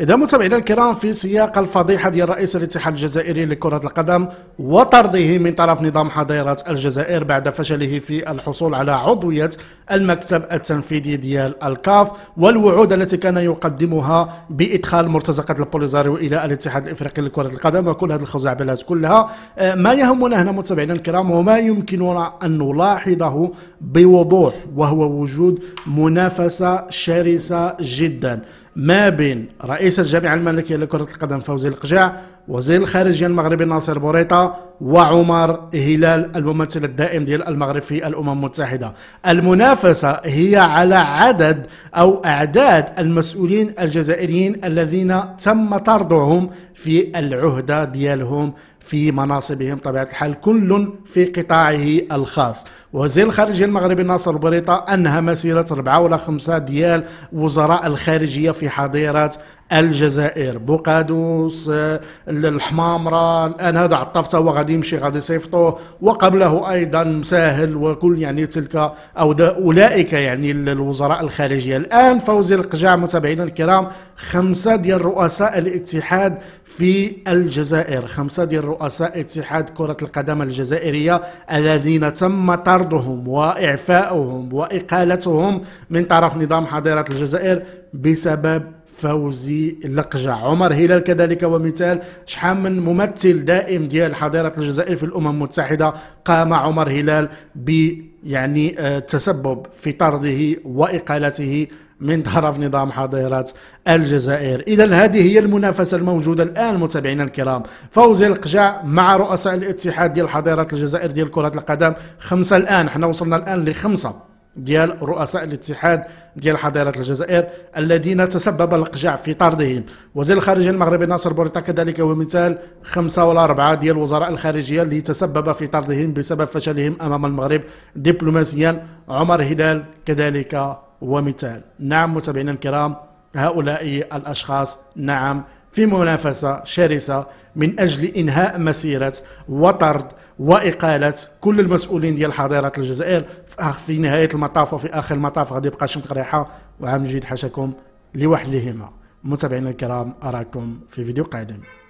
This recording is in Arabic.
إذا متابعينا الكرام في سياق الفضيحة ديال رئيس الاتحاد الجزائري لكرة القدم وطرده من طرف نظام حظيرة الجزائر بعد فشله في الحصول على عضوية المكتب التنفيذي ديال الكاف والوعود التي كان يقدمها بإدخال مرتزقة البوليزاريو إلى الاتحاد الإفريقي لكرة القدم وكل هذه الخزعبلات كلها آه، ما يهمنا هنا متابعينا الكرام وما يمكننا أن نلاحظه بوضوح وهو وجود منافسة شرسة جدا ما بين رئيس الجامعة الملكية لكرة القدم فوزي القجاع وزير الخارجية المغربي ناصر بوريطة وعمر هلال الممثل الدائم ديال المغرب في الأمم المتحدة المنافسة هي على عدد أو أعداد المسؤولين الجزائريين الذين تم طردهم في العهدة ديالهم في مناصبهم طبيعة الحال كل في قطاعه الخاص وزير الخارجية المغربي ناصر بريطة أنهى مسيرة ربعة ولا خمسة ديال وزراء الخارجية في حظيرة الجزائر بوقادوس الحمامرة الآن هذا عطفته وغادي يمشي غادي يصيفطوه وقبله أيضا مساهل وكل يعني تلك أو أولئك يعني الوزراء الخارجية الآن فوزي القجاع متابعينا الكرام خمسة ديال رؤساء الاتحاد في الجزائر خمسة ديال رؤساء اتحاد كرة القدم الجزائرية الذين تم طردهم وإعفاؤهم وإقالتهم من طرف نظام حضيرة الجزائر بسبب فوزي لقجع عمر هلال كذلك ومثال شحال من ممثل دائم ديال حضيره الجزائر في الأمم المتحدة قام عمر هلال ب يعني آه، تسبب في طرده وإقالته من طرف نظام حظيرة الجزائر إذا هذه هي المنافسة الموجودة الآن متابعينا الكرام فوزي القجع مع رؤساء الاتحاد ديال حظيرة الجزائر ديال كرة القدم خمسة الآن حنا وصلنا الآن لخمسة ديال رؤساء الاتحاد ديال حضيرة الجزائر الذين تسبب الاقجاع في طردهم وزير الخارجية المغربي ناصر بوريطة كذلك هو مثال خمسة ولا أربعة ديال وزراء الخارجية اللي تسبب في طردهم بسبب فشلهم أمام المغرب دبلوماسيا عمر هلال كذلك ومثال نعم متابعينا الكرام هؤلاء الأشخاص نعم في منافسة شرسة من أجل إنهاء مسيرة وطرد واقاله كل المسؤولين ديال حضيره الجزائر في نهايه المطاف وفي اخر المطاف غادي يبقى شمت ريحه وعام جديد حاشاكم لوحدهما متابعينا الكرام اراكم في فيديو قادم